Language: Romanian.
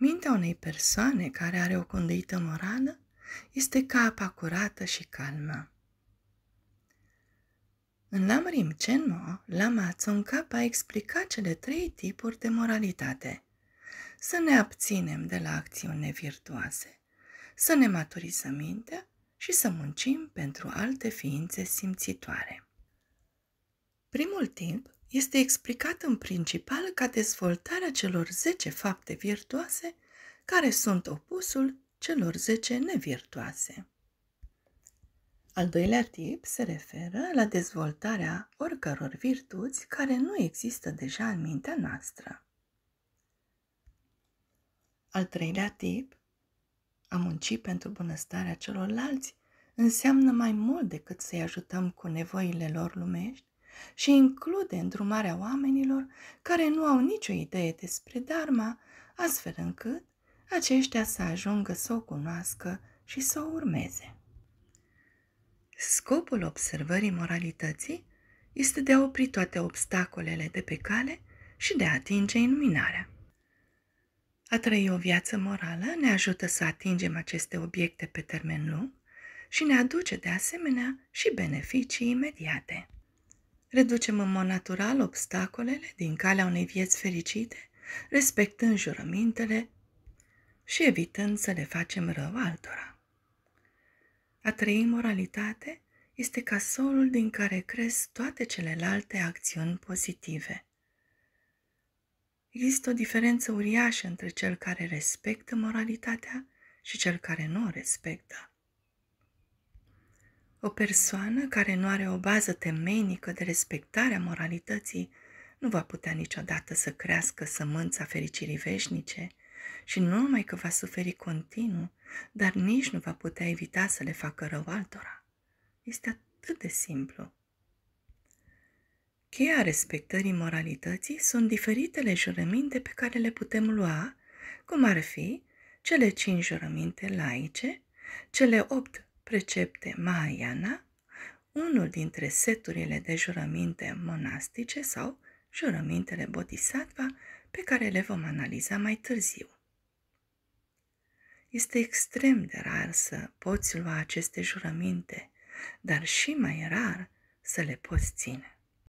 Mintea unei persoane care are o condeită morală este ca apa curată și calmă. În Lamrim Chenmo, Lama Tsongkhap a explicat cele trei tipuri de moralitate. Să ne abținem de la acțiuni nevirtuoase, să ne maturizăm mintea și să muncim pentru alte ființe simțitoare. Primul timp este explicat în principal ca dezvoltarea celor 10 fapte virtuoase care sunt opusul celor 10 nevirtuoase. Al doilea tip se referă la dezvoltarea oricăror virtuți care nu există deja în mintea noastră. Al treilea tip, a munci pentru bunăstarea celorlalți, înseamnă mai mult decât să-i ajutăm cu nevoile lor lumești, și include îndrumarea oamenilor care nu au nicio idee despre Dharma, astfel încât aceștia să ajungă să o cunoască și să o urmeze. Scopul observării moralității este de a opri toate obstacolele de pe cale și de a atinge iluminarea. A trăi o viață morală ne ajută să atingem aceste obiecte pe termen lung și ne aduce de asemenea și beneficii imediate. Reducem în mod natural obstacolele din calea unei vieți fericite, respectând jurămintele și evitând să le facem rău altora. A trăi moralitate este solul din care cresc toate celelalte acțiuni pozitive. Există o diferență uriașă între cel care respectă moralitatea și cel care nu o respectă. O persoană care nu are o bază temenică de respectare a moralității nu va putea niciodată să crească sămânța fericirii veșnice și nu numai că va suferi continuu, dar nici nu va putea evita să le facă rău altora. Este atât de simplu. Cheia respectării moralității sunt diferitele jurăminte pe care le putem lua, cum ar fi cele cinci jurăminte laice, cele opt precepte Mahayana, unul dintre seturile de jurăminte monastice sau jurămintele Bodhisattva pe care le vom analiza mai târziu. Este extrem de rar să poți lua aceste jurăminte, dar și mai rar să le poți ține.